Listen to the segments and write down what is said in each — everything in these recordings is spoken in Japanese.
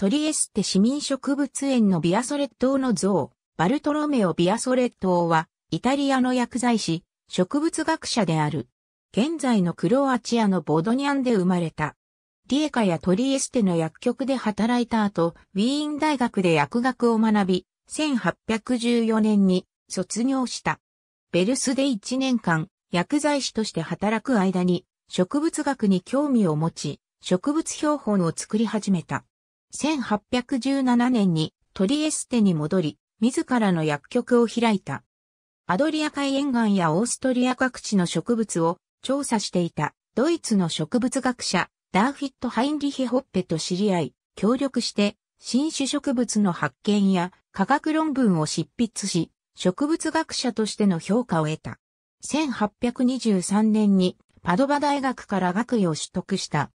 トリエステ市民植物園のビアソレッ島の像、バルトロメオ・ビアソレッ王は、イタリアの薬剤師、植物学者である。現在のクロアチアのボドニアンで生まれた。リエカやトリエステの薬局で働いた後、ウィーン大学で薬学を学び、1814年に卒業した。ベルスで1年間、薬剤師として働く間に、植物学に興味を持ち、植物標本を作り始めた。1817年にトリエステに戻り、自らの薬局を開いた。アドリア海沿岸やオーストリア各地の植物を調査していたドイツの植物学者ダーフィット・ハインリヒ・ホッペと知り合い、協力して新種植物の発見や科学論文を執筆し、植物学者としての評価を得た。1823年にパドバ大学から学位を取得した。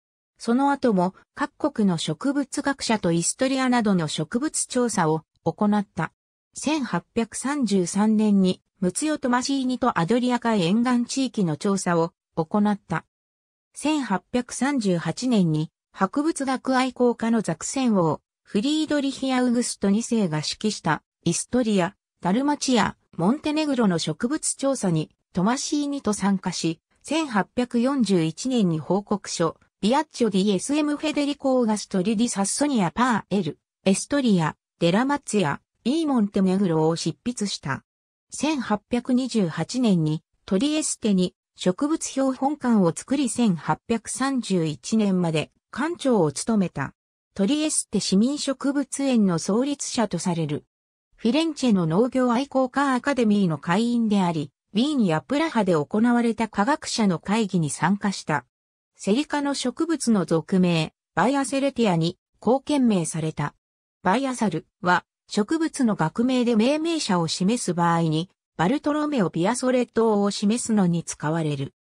その後も各国の植物学者とイストリアなどの植物調査を行った。1833年にムツヨトマシーニとアドリア海沿岸地域の調査を行った。1838年に博物学愛好家のザクセン王、フリードリヒア・ウグスト2世が指揮したイストリア、ダルマチア、モンテネグロの植物調査にトマシーニと参加し、1841年に報告書、ビアッチョディ SM フェデリコ・オーガストリディ・サッソニア・パー・エル、エストリア、デラマツヤ、イーモンテネグロを執筆した。1828年にトリエステに植物標本館を作り1831年まで館長を務めた。トリエステ市民植物園の創立者とされる。フィレンチェの農業愛好家アカデミーの会員であり、ウィーンやプラハで行われた科学者の会議に参加した。セリカの植物の属名、バイアセレティアに貢献名された。バイアサルは植物の学名で命名者を示す場合に、バルトロメオ・ビアソレットを示すのに使われる。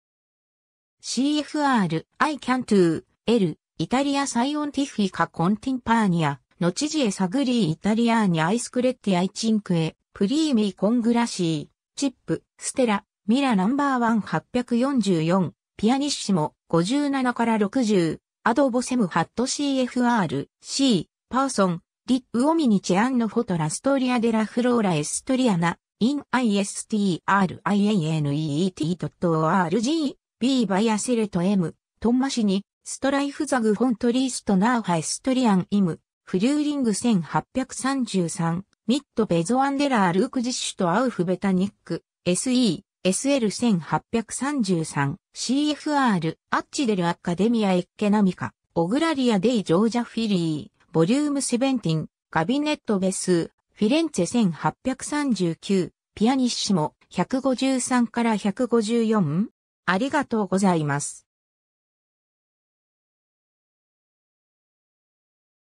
CFR I can do L イタリアサイオンティフィカコンティンパーニア、の知事へサグリーイタリアーニアイスクレッティアイチンクエ、プリーミーコングラシー、チップ、ステラ、ミラナンバーワン844、ピアニッシモ、57から60、アドボセムハット CFR、C、パーソン、リッウオミニチェアンノフォトラストリアデラフローラエストリアナ、イン istrianet.org、B バイアセレト M、トンマシニ、ストライフザグフォントリーストナーハエストリアンイム、フリューリング1833、ミッドベゾアンデラールークジッシュとアウフベタニック、SE、SL1833、CFR、アッチデルアカデミアエッケナミカ、オグラリアデイジョージャフィリー、ボリューム17、ガビネットベス、フィレンツェ1839、ピアニッシモ、153から 154? ありがとうございます。